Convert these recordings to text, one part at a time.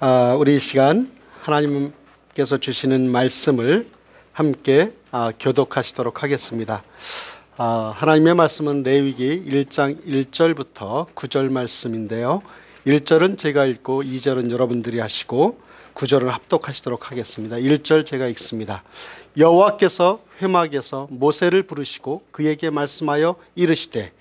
아, 우리 시간 하나님께서 주시는 말씀을 함께 아, 교독하시도록 하겠습니다. 아, 하나님의 말씀은 레위기 1장 1절부터 9절 말씀인데요. 1절은 제가 읽고 2절은 여러분들이 하시고 9절은 합독하시도록 하겠습니다. 1절 제가 읽습니다. 여호와께서 회막에서 모세를 부르시고 그에게 말씀하여 이르시되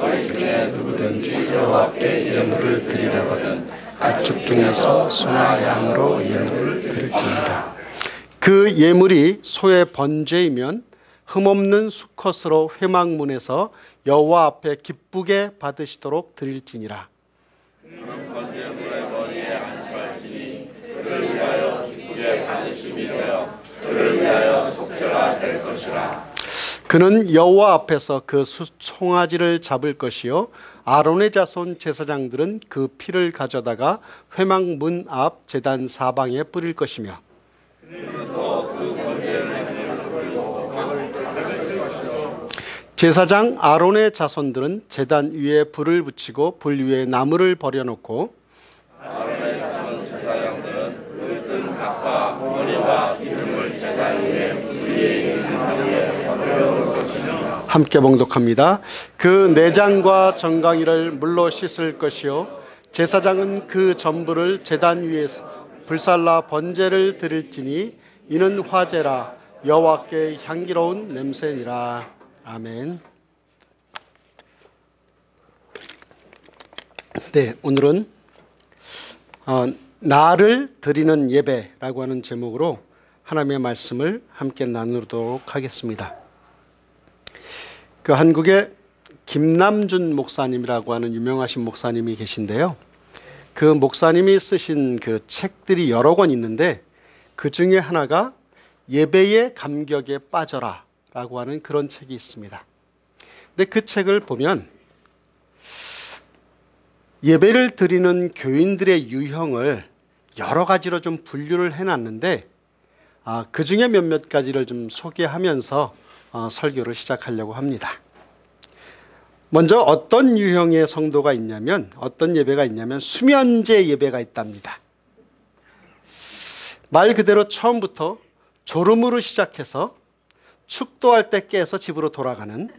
너희 중에 누구든지 여호와께 예물을 드리려거든 가축 중에서 소나 양으로 예물을 드릴지니라. 그 예물이 소의 번제이면 흠없는 수컷으로 회막문에서 여호와 앞에 기쁘게 받으시도록 드릴지니라. 그를 위하여 속죄가 될 것이라. 그는 여호와 앞에서 그 송아지를 잡을 것이요 아론의 자손 제사장들은 그 피를 가져다가 회막 문앞 제단 사방에 뿌릴 것이며 제사장 아론의 자손들은 제단 위에 불을 붙이고 불 위에 나무를 버려놓고 아론의 자손 제사장들은 물든 값과 머리와 함께 봉독합니다. 그 내장과 정강이를 물로 씻을 것이요 제사장은 그 전부를 제단 위에서 불살라 번제를 드릴지니 이는 화제라 여호와께 향기로운 냄새니라. 아멘. 네, 오늘은 어, 나를 드리는 예배라고 하는 제목으로 하나님의 말씀을 함께 나누도록 하겠습니다. 그한국에 김남준 목사님이라고 하는 유명하신 목사님이 계신데요. 그 목사님이 쓰신 그 책들이 여러 권 있는데 그 중에 하나가 예배의 감격에 빠져라 라고 하는 그런 책이 있습니다. 근데 그 책을 보면 예배를 드리는 교인들의 유형을 여러 가지로 좀 분류를 해놨는데 아, 그 중에 몇몇 가지를 좀 소개하면서 어, 설교를 시작하려고 합니다. 먼저 어떤 유형의 성도가 있냐면 어떤 예배가 있냐면 수면제 예배가 있답니다. 말 그대로 처음부터 졸음으로 시작해서 축도할 때 깨서 집으로 돌아가는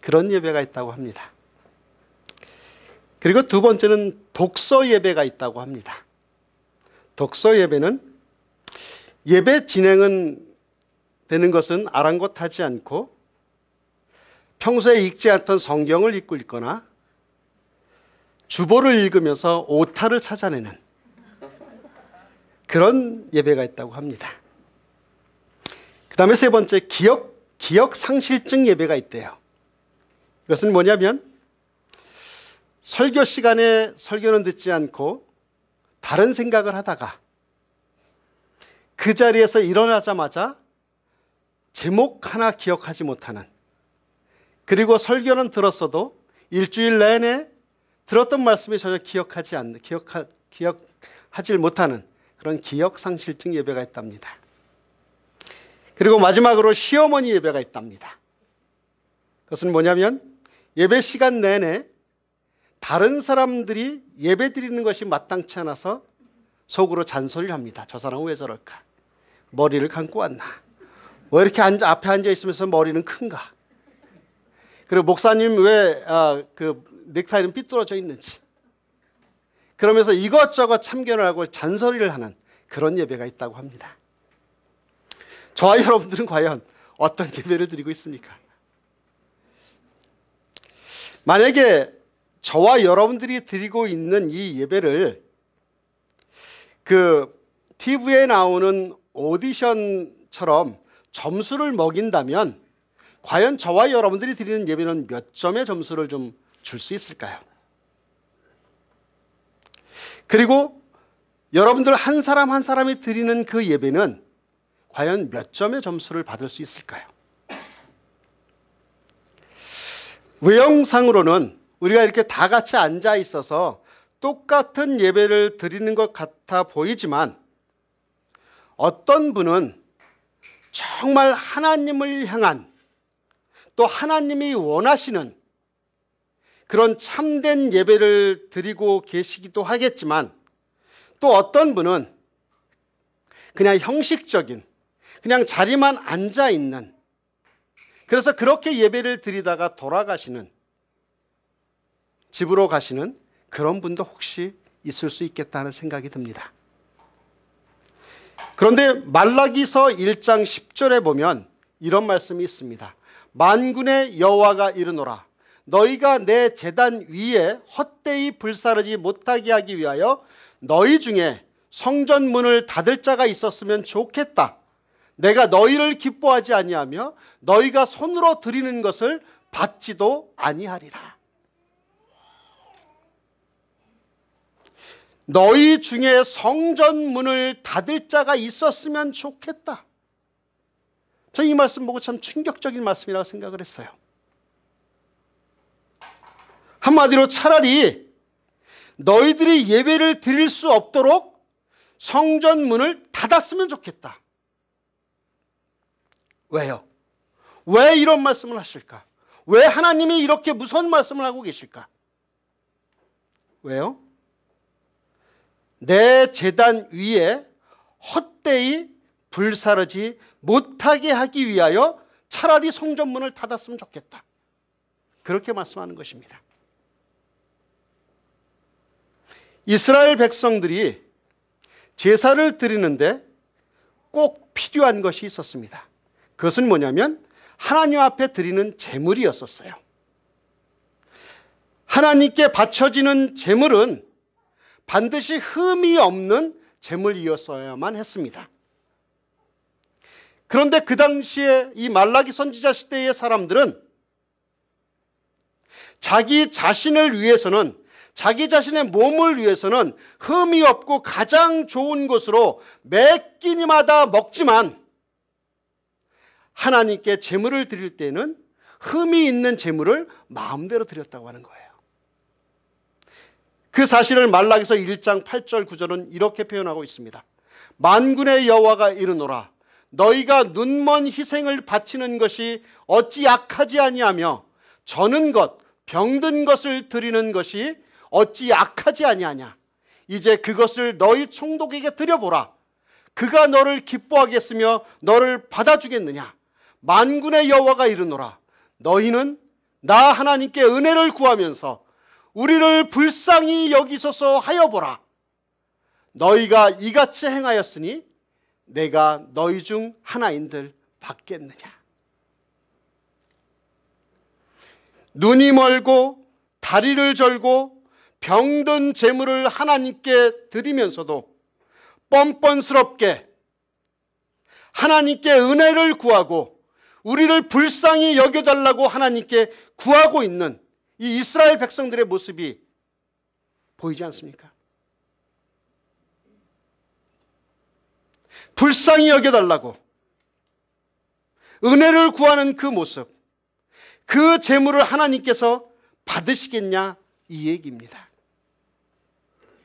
그런 예배가 있다고 합니다. 그리고 두 번째는 독서 예배가 있다고 합니다. 독서 예배는 예배 진행은 되는 것은 아랑곳하지 않고 평소에 읽지 않던 성경을 읽고 읽거나 주보를 읽으면서 오타를 찾아내는 그런 예배가 있다고 합니다. 그 다음에 세 번째 기억 기억 상실증 예배가 있대요. 이것은 뭐냐면 설교 시간에 설교는 듣지 않고 다른 생각을 하다가 그 자리에서 일어나자마자 제목 하나 기억하지 못하는 그리고 설교는 들었어도 일주일 내내 들었던 말씀이 전혀 기억하지 않는 기억하, 기억하지 못하는 그런 기억 상실증 예배가 있답니다. 그리고 마지막으로 시어머니 예배가 있답니다. 그것은 뭐냐면 예배 시간 내내 다른 사람들이 예배 드리는 것이 마땅치 않아서 속으로 잔소리를 합니다. 저 사람은 왜 저럴까? 머리를 감고 왔나? 왜 뭐 이렇게 앉아, 앞에 앉아 있으면서 머리는 큰가? 그리고 목사님 왜그 아, 그 넥타이는 삐뚤어져 있는지. 그러면서 이것저것 참견을 하고 잔소리를 하는 그런 예배가 있다고 합니다. 저와 여러분들은 과연 어떤 예배를 드리고 있습니까? 만약에 저와 여러분들이 드리고 있는 이 예배를 그 TV에 나오는 오디션처럼 점수를 먹인다면 과연 저와 여러분들이 드리는 예배는 몇 점의 점수를 좀 줄 수 있을까요? 그리고 여러분들 한 사람 한 사람이 드리는 그 예배는 과연 몇 점의 점수를 받을 수 있을까요? 외형상으로는 우리가 이렇게 다 같이 앉아 있어서 똑같은 예배를 드리는 것 같아 보이지만 어떤 분은 정말 하나님을 향한 또 하나님이 원하시는 그런 참된 예배를 드리고 계시기도 하겠지만 또 어떤 분은 그냥 형식적인 그냥 자리만 앉아 있는 그래서 그렇게 예배를 드리다가 돌아가시는 집으로 가시는 그런 분도 혹시 있을 수 있겠다는 생각이 듭니다. 그런데 말라기서 1장 10절에 보면 이런 말씀이 있습니다. 만군의 여호와가 이르노라 너희가 내 재단 위에 헛되이 불사르지 못하게 하기 위하여 너희 중에 성전 문을 닫을 자가 있었으면 좋겠다. 내가 너희를 기뻐하지 아니하며 너희가 손으로 드리는 것을 받지도 아니하리라. 너희 중에 성전 문을 닫을 자가 있었으면 좋겠다. 저 이 말씀 보고 참 충격적인 말씀이라고 생각을 했어요. 한마디로 차라리 너희들이 예배를 드릴 수 없도록 성전 문을 닫았으면 좋겠다. 왜요? 왜 이런 말씀을 하실까? 왜 하나님이 이렇게 무서운 말씀을 하고 계실까? 왜요? 내 재단 위에 헛되이 불사르지 못하게 하기 위하여 차라리 성전문을 닫았으면 좋겠다. 그렇게 말씀하는 것입니다. 이스라엘 백성들이 제사를 드리는데 꼭 필요한 것이 있었습니다. 그것은 뭐냐면 하나님 앞에 드리는 재물이었었어요 하나님께 바쳐지는 재물은 반드시 흠이 없는 제물이었어야만 했습니다. 그런데 그 당시에 이 말라기 선지자 시대의 사람들은 자기 자신을 위해서는 자기 자신의 몸을 위해서는 흠이 없고 가장 좋은 것으로 매 끼니마다 먹지만 하나님께 제물을 드릴 때는 흠이 있는 제물을 마음대로 드렸다고 하는 거예요. 그 사실을 말라기서 1장 8절 9절은 이렇게 표현하고 있습니다. 만군의 여호와가 이르노라 너희가 눈먼 희생을 바치는 것이 어찌 약하지 아니하며 저는 것 병든 것을 드리는 것이 어찌 약하지 아니하냐 이제 그것을 너희 총독에게 드려보라 그가 너를 기뻐하겠으며 너를 받아주겠느냐 만군의 여호와가 이르노라 너희는 나 하나님께 은혜를 구하면서 우리를 불쌍히 여기소서 하여 보라. 너희가 이같이 행하였으니 내가 너희 중 하나인들 받겠느냐. 눈이 멀고 다리를 절고 병든 재물을 하나님께 드리면서도 뻔뻔스럽게 하나님께 은혜를 구하고 우리를 불쌍히 여겨달라고 하나님께 구하고 있는 이 이스라엘 백성들의 모습이 보이지 않습니까? 불쌍히 여겨달라고 은혜를 구하는 그 모습, 그 재물을 하나님께서 받으시겠냐 이 얘기입니다.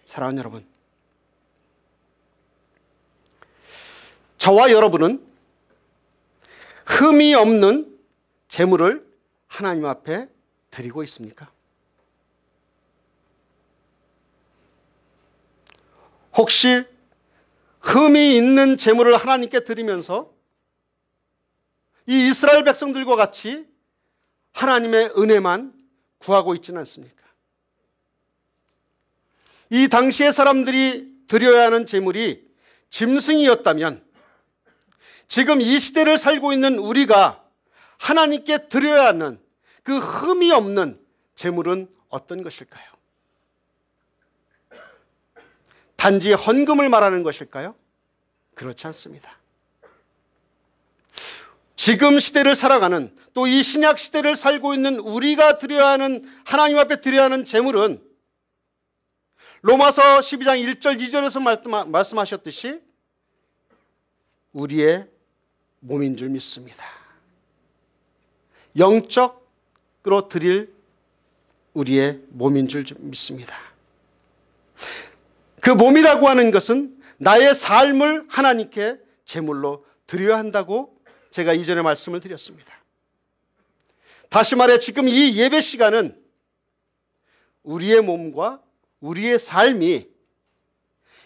사랑하는 여러분, 저와 여러분은 흠이 없는 재물을 하나님 앞에 드리고 있습니까? 혹시 흠이 있는 재물을 하나님께 드리면서 이 이스라엘 백성들과 같이 하나님의 은혜만 구하고 있지는 않습니까? 이 당시의 사람들이 드려야 하는 재물이 짐승이었다면 지금 이 시대를 살고 있는 우리가 하나님께 드려야 하는 그 흠이 없는 재물은 어떤 것일까요? 단지 헌금을 말하는 것일까요? 그렇지 않습니다. 지금 시대를 살아가는 또 이 신약 시대를 살고 있는 우리가 드려야 하는 하나님 앞에 드려야 하는 재물은 로마서 12장 1절 2절에서 말씀하셨듯이 우리의 몸인 줄 믿습니다. 영적 끌어들일 우리의 몸인 줄 믿습니다. 그 몸이라고 하는 것은 나의 삶을 하나님께 제물로 드려야 한다고 제가 이전에 말씀을 드렸습니다. 다시 말해 지금 이 예배 시간은 우리의 몸과 우리의 삶이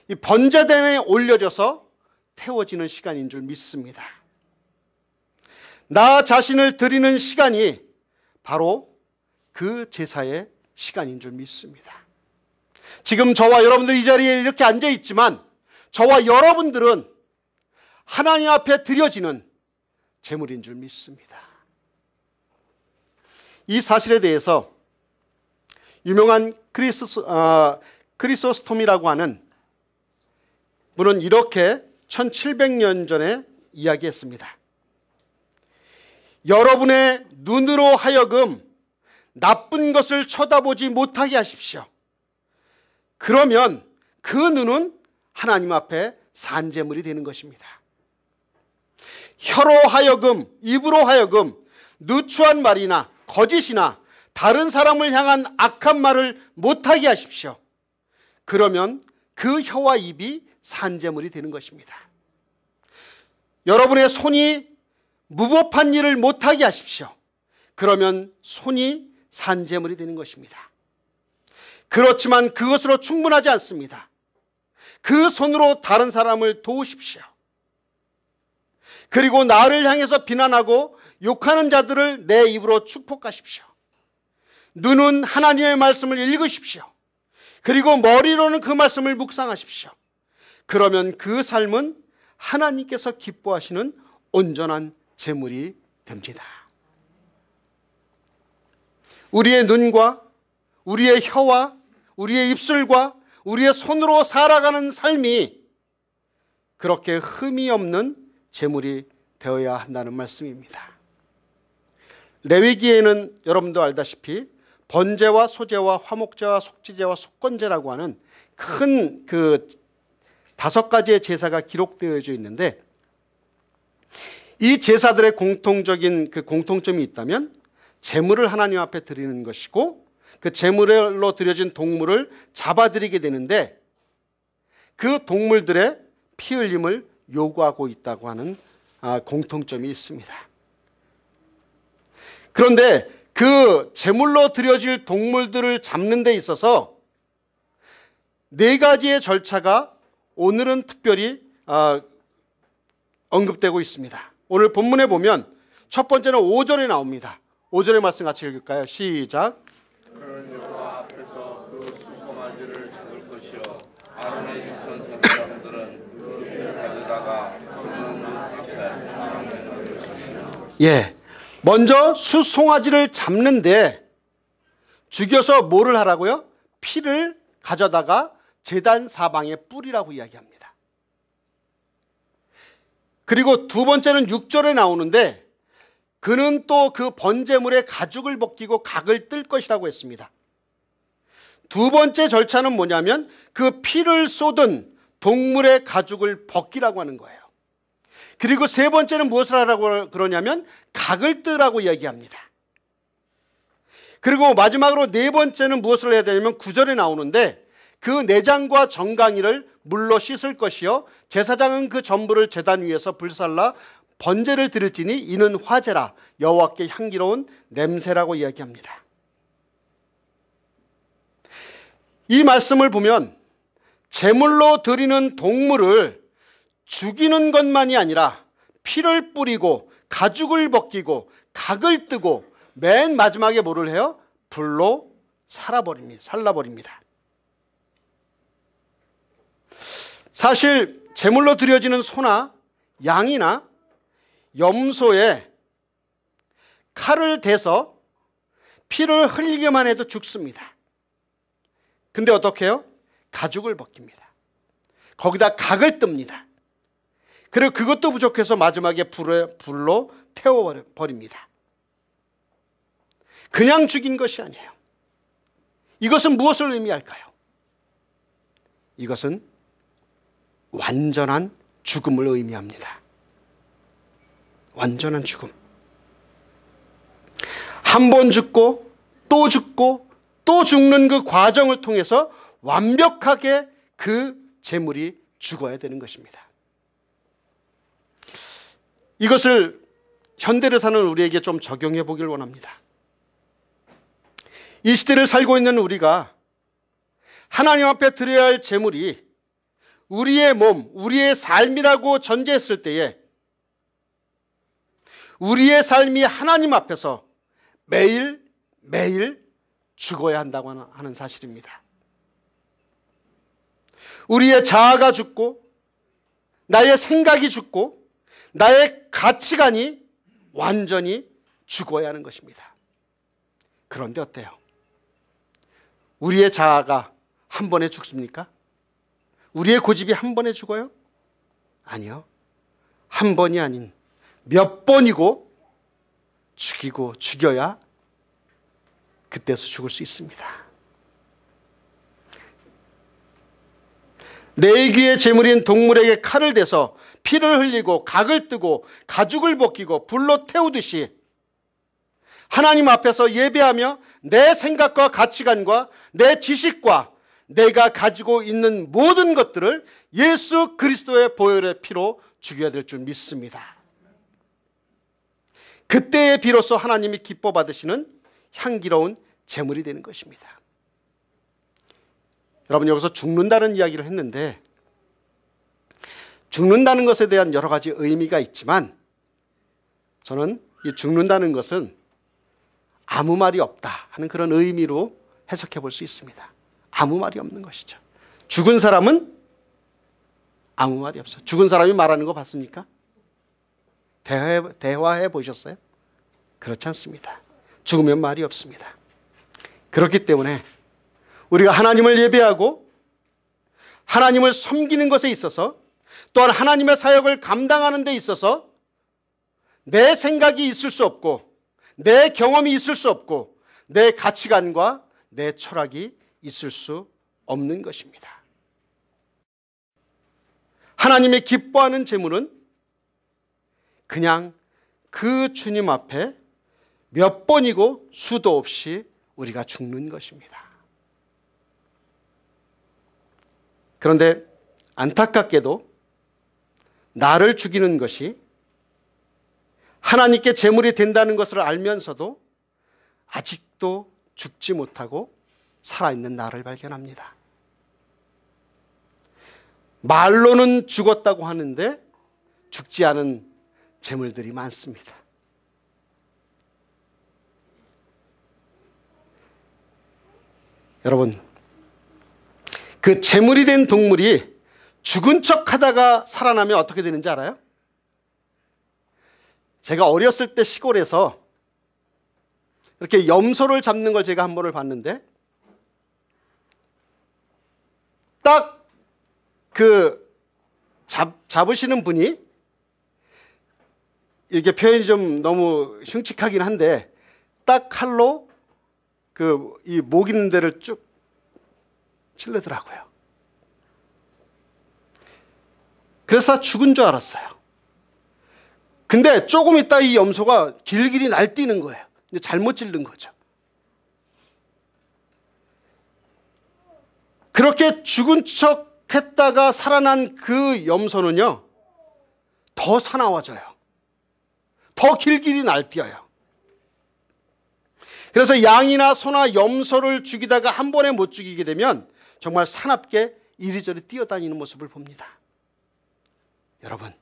이 번제단에 올려져서 태워지는 시간인 줄 믿습니다. 나 자신을 드리는 시간이 바로 그 제사의 시간인 줄 믿습니다. 지금 저와 여러분들 이 자리에 이렇게 앉아 있지만 저와 여러분들은 하나님 앞에 드려지는 재물인 줄 믿습니다. 이 사실에 대해서 유명한 크리스, 어, 아, 크리소스톰이라고 하는 분은 이렇게 1700년 전에 이야기했습니다. 여러분의 눈으로 하여금 나쁜 것을 쳐다보지 못하게 하십시오. 그러면 그 눈은 하나님 앞에 산재물이 되는 것입니다. 혀로 하여금, 입으로 하여금 누추한 말이나 거짓이나 다른 사람을 향한 악한 말을 못하게 하십시오. 그러면 그 혀와 입이 산재물이 되는 것입니다. 여러분의 손이 무법한 일을 못하게 하십시오. 그러면 손이 산재물이 되는 것입니다. 그렇지만 그것으로 충분하지 않습니다. 그 손으로 다른 사람을 도우십시오. 그리고 나를 향해서 비난하고 욕하는 자들을 내 입으로 축복하십시오. 눈은 하나님의 말씀을 읽으십시오. 그리고 머리로는 그 말씀을 묵상하십시오. 그러면 그 삶은 하나님께서 기뻐하시는 온전한 재물이 됩니다. 우리의 눈과 우리의 혀와 우리의 입술과 우리의 손으로 살아가는 삶이 그렇게 흠이 없는 재물이 되어야 한다는 말씀입니다. 레위기에는 여러분도 알다시피 번제와 소제와 화목제와 속지제와 속건제라고 하는 큰 그 다섯 가지의 제사가 기록되어 있는데 이 제사들의 공통적인 그 공통점이 있다면 제물을 하나님 앞에 드리는 것이고 그 제물로 드려진 동물을 잡아들이게 되는데 그 동물들의 피 흘림을 요구하고 있다고 하는 아, 공통점이 있습니다. 그런데 그 제물로 드려질 동물들을 잡는 데 있어서 네 가지의 절차가 오늘은 특별히 아, 언급되고 있습니다. 오늘 본문에 보면 첫 번째는 5절에 나옵니다. 5절의 말씀 같이 읽을까요? 시작. 그 예. 먼저 수송아지를 잡는데 죽여서 뭐를 하라고요? 피를 가져다가 재단 사방에 뿌리라고 이야기합니다. 그리고 두 번째는 6절에 나오는데 그는 또 그 번제물의 가죽을 벗기고 각을 뜰 것이라고 했습니다. 두 번째 절차는 뭐냐면 그 피를 쏟은 동물의 가죽을 벗기라고 하는 거예요. 그리고 세 번째는 무엇을 하라고 그러냐면 각을 뜨라고 이야기합니다. 그리고 마지막으로 네 번째는 무엇을 해야 되냐면 구절에 나오는데 그 내장과 정강이를 물로 씻을 것이요 제사장은 그 전부를 제단 위에서 불살라 번제를 드릴지니 이는 화제라 여호와께 향기로운 냄새라고 이야기합니다. 이 말씀을 보면 제물로 드리는 동물을 죽이는 것만이 아니라 피를 뿌리고 가죽을 벗기고 각을 뜨고 맨 마지막에 뭐를 해요? 불로 살아버립니다. 살라버립니다. 사실 제물로 드려지는 소나 양이나 염소에 칼을 대서 피를 흘리기만 해도 죽습니다. 근데 어떻게 요 가죽을 벗깁니다. 거기다 각을 뜹니다. 그리고 그것도 부족해서 마지막에 불에, 불로 태워버립니다. 그냥 죽인 것이 아니에요. 이것은 무엇을 의미할까요? 이것은 완전한 죽음을 의미합니다. 완전한 죽음. 한 번 죽고 또 죽고 또 죽는 그 과정을 통해서 완벽하게 그 재물이 죽어야 되는 것입니다. 이것을 현대를 사는 우리에게 좀 적용해 보길 원합니다. 이 시대를 살고 있는 우리가 하나님 앞에 드려야 할 재물이 우리의 몸, 우리의 삶이라고 전제했을 때에 우리의 삶이 하나님 앞에서 매일 매일 죽어야 한다고 하는 사실입니다. 우리의 자아가 죽고 나의 생각이 죽고 나의 가치관이 완전히 죽어야 하는 것입니다. 그런데 어때요? 우리의 자아가 한 번에 죽습니까? 우리의 고집이 한 번에 죽어요? 아니요. 한 번이 아닌 몇 번이고 죽이고 죽여야 그때서 죽을 수 있습니다. 내 귀에 재물인 동물에게 칼을 대서 피를 흘리고 각을 뜨고 가죽을 벗기고 불로 태우듯이 하나님 앞에서 예배하며 내 생각과 가치관과 내 지식과 내가 가지고 있는 모든 것들을 예수 그리스도의 보혈의 피로 죽여야 될 줄 믿습니다. 그때에 비로소 하나님이 기뻐 받으시는 향기로운 재물이 되는 것입니다. 여러분 여기서 죽는다는 이야기를 했는데 죽는다는 것에 대한 여러 가지 의미가 있지만 저는 이 죽는다는 것은 아무 말이 없다 하는 그런 의미로 해석해 볼 수 있습니다. 아무 말이 없는 것이죠. 죽은 사람은 아무 말이 없어. 죽은 사람이 말하는 거 봤습니까? 대화해, 대화해 보셨어요? 그렇지 않습니다. 죽으면 말이 없습니다. 그렇기 때문에 우리가 하나님을 예배하고 하나님을 섬기는 것에 있어서 또한 하나님의 사역을 감당하는 데 있어서 내 생각이 있을 수 없고 내 경험이 있을 수 없고 내 가치관과 내 철학이 있을 수 없는 것입니다. 하나님의 기뻐하는 재물은 그냥 그 주님 앞에 몇 번이고 수도 없이 우리가 죽는 것입니다. 그런데 안타깝게도 나를 죽이는 것이 하나님께 재물이 된다는 것을 알면서도 아직도 죽지 못하고 살아있는 나를 발견합니다. 말로는 죽었다고 하는데 죽지 않은 재물들이 많습니다. 여러분, 그 재물이 된 동물이 죽은 척 하다가 살아나면 어떻게 되는지 알아요? 제가 어렸을 때 시골에서 이렇게 염소를 잡는 걸 제가 한 번을 봤는데 딱그 잡으시는 분이 이게 표현이 좀 너무 흉측하긴 한데 딱 칼로 그 이 목 있는 데를 쭉 찔르더라고요. 그래서 죽은 줄 알았어요. 근데 조금 있다 이 염소가 길길이 날뛰는 거예요. 잘못 찔른 거죠. 그렇게 죽은 척 했다가 살아난 그 염소는요 더 사나워져요 더 길길이 날뛰어요 그래서 양이나 소나 염소를 죽이다가 한 번에 못 죽이게 되면 정말 사납게 이리저리 뛰어다니는 모습을 봅니다 여러분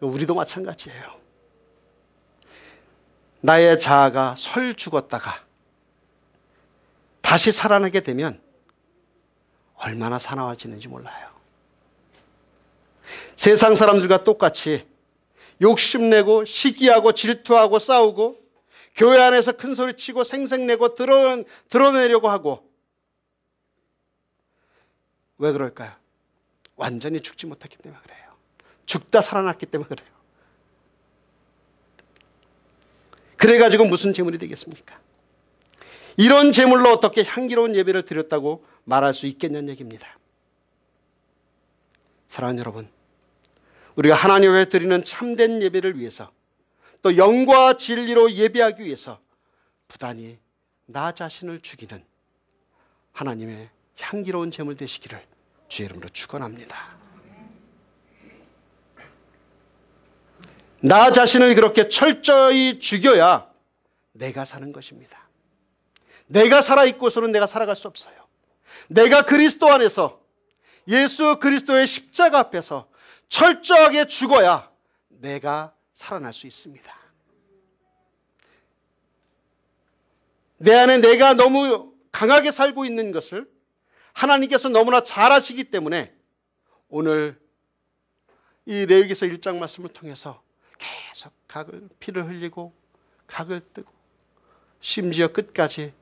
우리도 마찬가지예요 나의 자아가 설 죽었다가 다시 살아나게 되면 얼마나 사나워지는지 몰라요. 세상 사람들과 똑같이 욕심내고 시기하고 질투하고 싸우고 교회 안에서 큰 소리 치고 생색내고 드러, 드러내려고 하고 왜 그럴까요? 완전히 죽지 못했기 때문에 그래요. 죽다 살아났기 때문에 그래요. 그래가지고 무슨 재물이 되겠습니까? 이런 제물로 어떻게 향기로운 예배를 드렸다고 말할 수 있겠냐는 얘기입니다. 사랑하는 여러분, 우리가 하나님을 드리는 참된 예배를 위해서 또 영과 진리로 예배하기 위해서 부단히 나 자신을 죽이는 하나님의 향기로운 제물 되시기를 주의 이름으로 축원합니다. 나 자신을 그렇게 철저히 죽여야 내가 사는 것입니다. 내가 살아있고서는 내가 살아갈 수 없어요. 내가 그리스도 안에서 예수 그리스도의 십자가 앞에서 철저하게 죽어야 내가 살아날 수 있습니다. 내 안에 내가 너무 강하게 살고 있는 것을 하나님께서 너무나 잘 아시기 때문에 오늘 이 레위기서 1장 말씀을 통해서 계속 각을 피를 흘리고 각을 뜨고 심지어 끝까지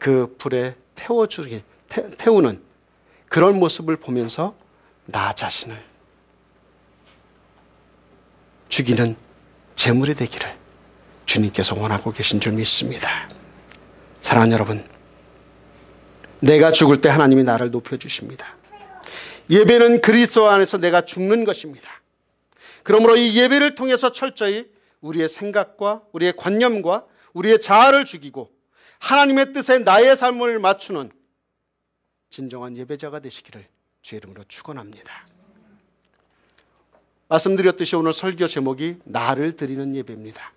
그 불에 태워주기, 태, 태우는 그런 모습을 보면서 나 자신을 죽이는 재물이 되기를 주님께서 원하고 계신 줄 믿습니다. 사랑하는 여러분, 내가 죽을 때 하나님이 나를 높여주십니다. 예배는 그리스도 안에서 내가 죽는 것입니다. 그러므로 이 예배를 통해서 철저히 우리의 생각과 우리의 관념과 우리의 자아를 죽이고 하나님의 뜻에 나의 삶을 맞추는 진정한 예배자가 되시기를 주의 이름으로 축원합니다. 말씀드렸듯이 오늘 설교 제목이 나를 드리는 예배입니다.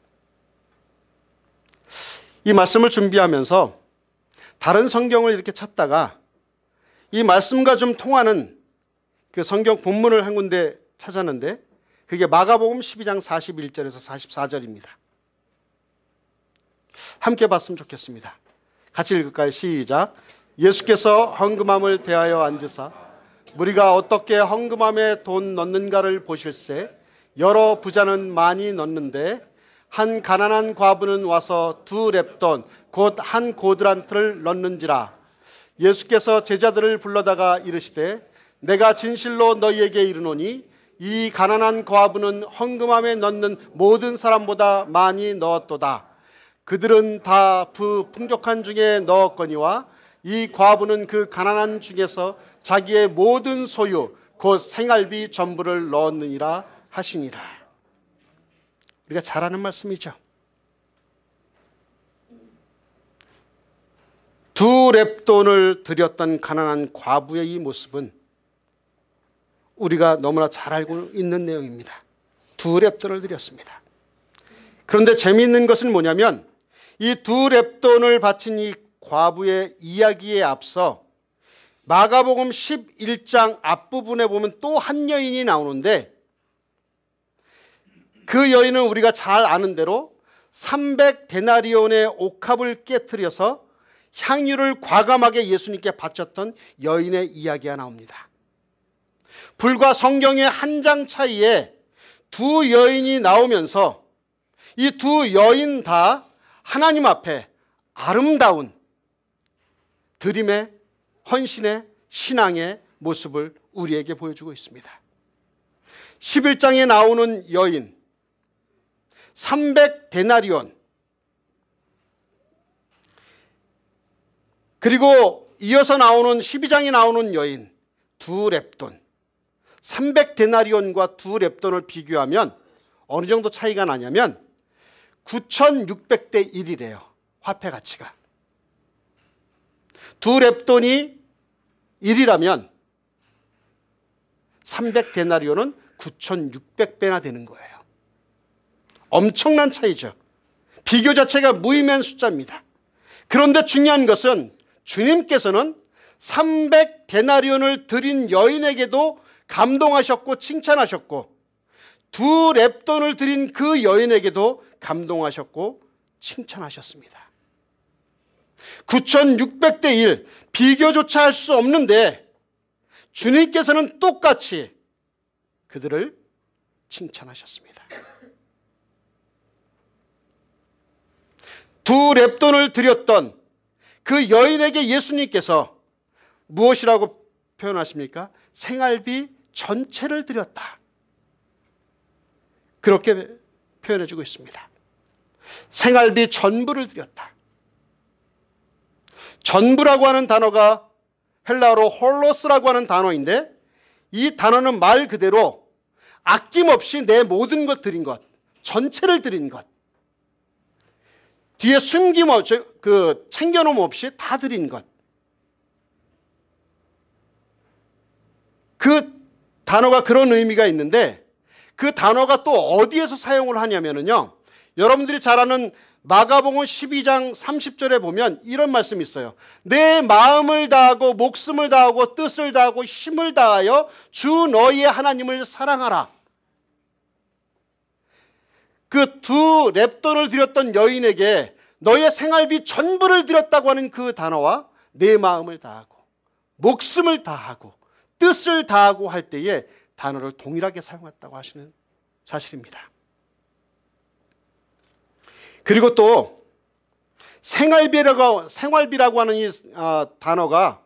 이 말씀을 준비하면서 다른 성경을 이렇게 찾다가 이 말씀과 좀 통하는 그 성경 본문을 한 군데 찾았는데 그게 마가복음 12장 41절에서 44절입니다. 함께 봤으면 좋겠습니다. 같이 읽을까요? 시작. 예수께서 헌금함을 대하여 앉으사 무리가 어떻게 헌금함에 돈 넣는가를 보실세 여러 부자는 많이 넣는데 한 가난한 과부는 와서 두 랩돈 곧 한 고드란트를 넣는지라 예수께서 제자들을 불러다가 이르시되 내가 진실로 너희에게 이르노니 이 가난한 과부는 헌금함에 넣는 모든 사람보다 많이 넣었도다 그들은 다 풍족한 중에 넣었거니와 이 과부는 그 가난한 중에서 자기의 모든 소유 곧 생활비 전부를 넣었느니라 하시니라. 우리가 잘 아는 말씀이죠. 두 랩돈을 드렸던 가난한 과부의 이 모습은 우리가 너무나 잘 알고 있는 내용입니다. 두 랩돈을 드렸습니다. 그런데 재미있는 것은 뭐냐면 이두 랩돈을 바친 이 과부의 이야기에 앞서 마가복음 11장 앞부분에 보면 또 한 여인이 나오는데 그 여인은 우리가 잘 아는 대로 300데나리온의 옥합을 깨뜨려서 향유를 과감하게 예수님께 바쳤던 여인의 이야기가 나옵니다. 불과 성경의 한 장 차이에 두 여인이 나오면서 이 두 여인 다 하나님 앞에 아름다운 드림의 헌신의 신앙의 모습을 우리에게 보여주고 있습니다. 11장에 나오는 여인 300데나리온 그리고 이어서 나오는 12장에 나오는 여인 두 랩돈 300데나리온과 두 랩돈을 비교하면 어느 정도 차이가 나냐면 9,600대 1이래요. 화폐 가치가. 두 랩돈이 1이라면 3 0 0데나리오는 9,600배나 되는 거예요. 엄청난 차이죠. 비교 자체가 무의미한 숫자입니다. 그런데 중요한 것은 주님께서는 300데나리온을 드린 여인에게도 감동하셨고 칭찬하셨고 두 랩돈을 드린 그 여인에게도 감동하셨고 칭찬하셨습니다. 9,600대 1 비교조차 할 수 없는데 주님께서는 똑같이 그들을 칭찬하셨습니다. 두 랩돈을 드렸던 그 여인에게 예수님께서 무엇이라고 표현하십니까? 생활비 전체를 드렸다. 그렇게 표현해주고 있습니다. 생활비 전부를 드렸다. 전부라고 하는 단어가 헬라어로 홀로스라고 하는 단어인데 이 단어는 말 그대로 아낌없이 내 모든 것 드린 것, 전체를 드린 것. 뒤에 숨김없이, 그, 챙겨놓음 없이 다 드린 것. 그 단어가 그런 의미가 있는데 그 단어가 또 어디에서 사용을 하냐면요. 여러분들이 잘 아는 마가복음 12장 30절에 보면 이런 말씀이 있어요. 내 마음을 다하고 목숨을 다하고 뜻을 다하고 힘을 다하여 주 너희의 하나님을 사랑하라. 그 두 랩돈을 드렸던 여인에게 너의 생활비 전부를 드렸다고 하는 그 단어와 내 마음을 다하고 목숨을 다하고 뜻을 다하고 할 때에 단어를 동일하게 사용했다고 하시는 사실입니다. 그리고 또 생활비라고, 생활비라고 하는 이 어, 단어가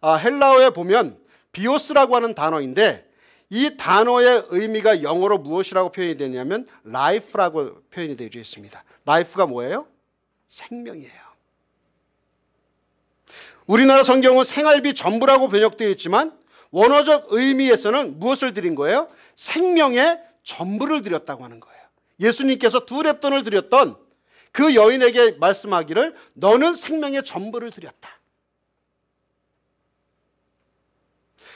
어, 헬라어에 보면 비오스라고 하는 단어인데 이 단어의 의미가 영어로 무엇이라고 표현이 되냐면 라이프라고 표현이 되어 있습니다. 라이프가 뭐예요? 생명이에요. 우리나라 성경은 생활비 전부라고 번역되어 있지만 원어적 의미에서는 무엇을 드린 거예요? 생명의 전부를 드렸다고 하는 거예요. 예수님께서 두 랩돈을 드렸던 그 여인에게 말씀하기를 너는 생명의 전부를 드렸다.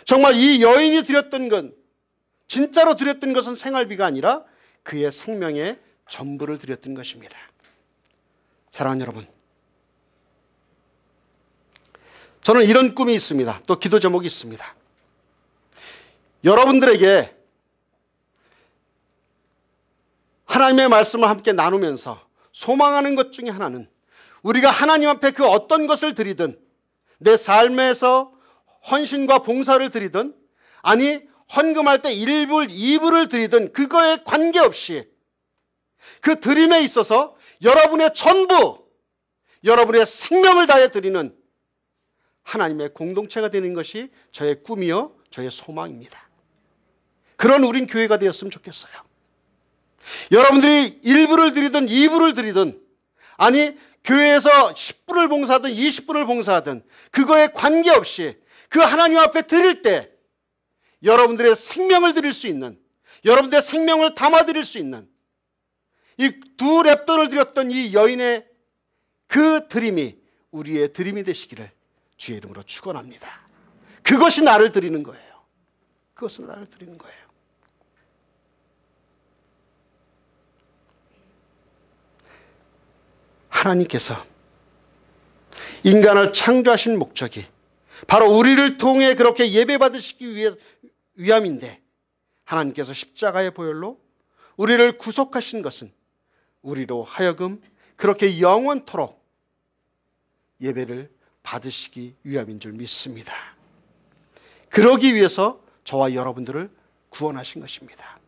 정말 이 여인이 드렸던 건 진짜로 드렸던 것은 생활비가 아니라 그의 생명의 전부를 드렸던 것입니다. 사랑하는 여러분. 저는 이런 꿈이 있습니다. 또 기도 제목이 있습니다. 여러분들에게 하나님의 말씀을 함께 나누면서 소망하는 것 중에 하나는 우리가 하나님 앞에 그 어떤 것을 드리든 내 삶에서 헌신과 봉사를 드리든 아니 헌금할 때일불 2불을 드리든 그거에 관계없이 그 드림에 있어서 여러분의 전부 여러분의 생명을 다해 드리는 하나님의 공동체가 되는 것이 저의 꿈이요 저의 소망입니다. 그런 우린 교회가 되었으면 좋겠어요. 여러분들이 1부를 드리든 2부를 드리든 아니 교회에서 10분을 봉사하든 2 0부를 봉사하든 그거에 관계없이 그 하나님 앞에 드릴 때 여러분들의 생명을 드릴 수 있는 여러분들의 생명을 담아 드릴 수 있는 이 두 랩돈을 드렸던 이 여인의 그 드림이 우리의 드림이 되시기를 주의 이름으로 축원합니다. 그것이 나를 드리는 거예요. 그것은 나를 드리는 거예요. 하나님께서 인간을 창조하신 목적이 바로 우리를 통해 그렇게 예배받으시기 위해, 위함인데 하나님께서 십자가의 보혈로 우리를 구속하신 것은 우리로 하여금 그렇게 영원토록 예배를 받으시기 위함인 줄 믿습니다. 그러기 위해서 저와 여러분들을 구원하신 것입니다.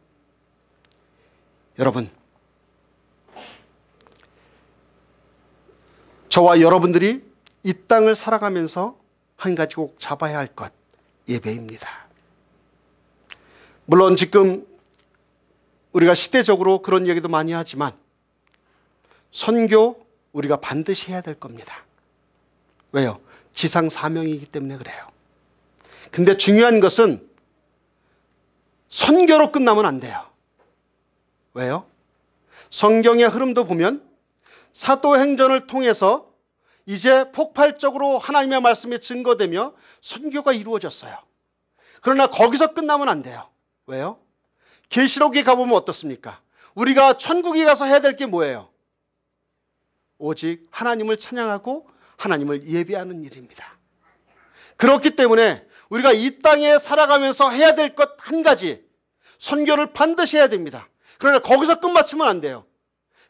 여러분, 저와 여러분들이 이 땅을 살아가면서 한 가지 꼭 잡아야 할 것, 예배입니다. 물론 지금 우리가 시대적으로 그런 얘기도 많이 하지만 선교 우리가 반드시 해야 될 겁니다. 왜요? 지상 사명이기 때문에 그래요. 근데 중요한 것은 선교로 끝나면 안 돼요. 왜요? 성경의 흐름도 보면 사도행전을 통해서 이제 폭발적으로 하나님의 말씀이 증거되며 선교가 이루어졌어요. 그러나 거기서 끝나면 안 돼요. 왜요? 계시록에 가보면 어떻습니까? 우리가 천국에 가서 해야 될 게 뭐예요? 오직 하나님을 찬양하고 하나님을 예배하는 일입니다. 그렇기 때문에 우리가 이 땅에 살아가면서 해야 될 것 한 가지 선교를 반드시 해야 됩니다. 그러나 거기서 끝마치면 안 돼요.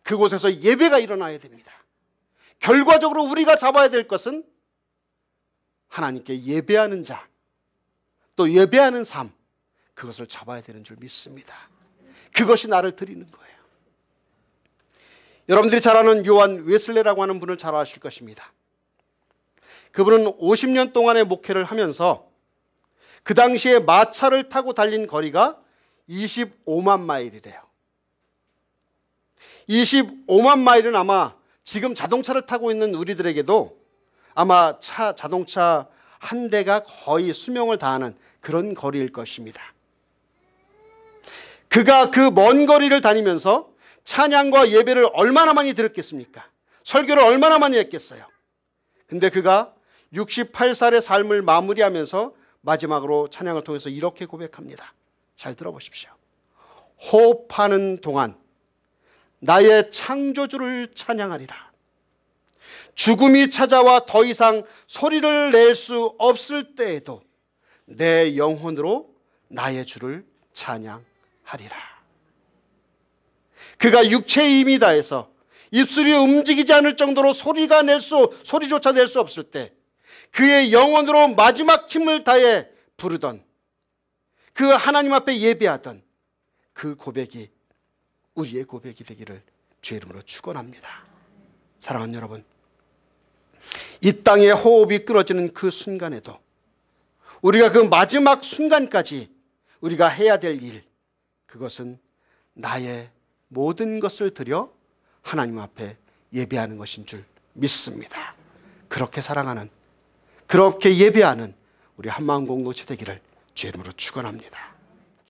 그곳에서 예배가 일어나야 됩니다. 결과적으로 우리가 잡아야 될 것은 하나님께 예배하는 자, 또 예배하는 삶, 그것을 잡아야 되는 줄 믿습니다. 그것이 나를 드리는 거예요. 여러분들이 잘 아는 요한 웨슬레라고 하는 분을 잘 아실 것입니다. 그분은 50년 동안의 목회를 하면서 그 당시에 마차를 타고 달린 거리가 25만 마일이래요. 25만 마일은 아마 지금 자동차를 타고 있는 우리들에게도 아마 차, 자동차 한 대가 거의 수명을 다하는 그런 거리일 것입니다. 그가 그 먼 거리를 다니면서 찬양과 예배를 얼마나 많이 들었겠습니까? 설교를 얼마나 많이 했겠어요? 근데 그가 68살의 삶을 마무리하면서 마지막으로 찬양을 통해서 이렇게 고백합니다. 잘 들어보십시오. 호흡하는 동안 나의 창조주를 찬양하리라. 죽음이 찾아와 더 이상 소리를 낼 수 없을 때에도 내 영혼으로 나의 주를 찬양하리라. 그가 육체의 힘이 다해서 입술이 움직이지 않을 정도로 소리가 낼 수, 소리조차 낼 수 없을 때 그의 영혼으로 마지막 힘을 다해 부르던 그 하나님 앞에 예배하던 그 고백이 우리의 고백이 되기를 주의 이름으로 축원합니다. 사랑하는 여러분, 이 땅의 호흡이 끊어지는 그 순간에도 우리가 그 마지막 순간까지 우리가 해야 될 일, 그것은 나의 모든 것을 들여 하나님 앞에 예배하는 것인 줄 믿습니다. 그렇게 사랑하는, 그렇게 예배하는 우리 한마음 공동체 되기를 주의 이름으로 축원합니다.